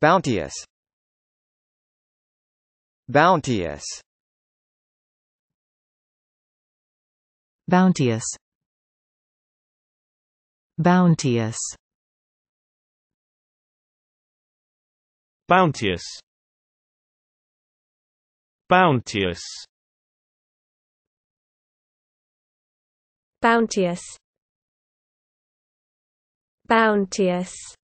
Bounteous Bounteous Bounteous Bounteous Bounteous Bounteous Bounteous Bounteous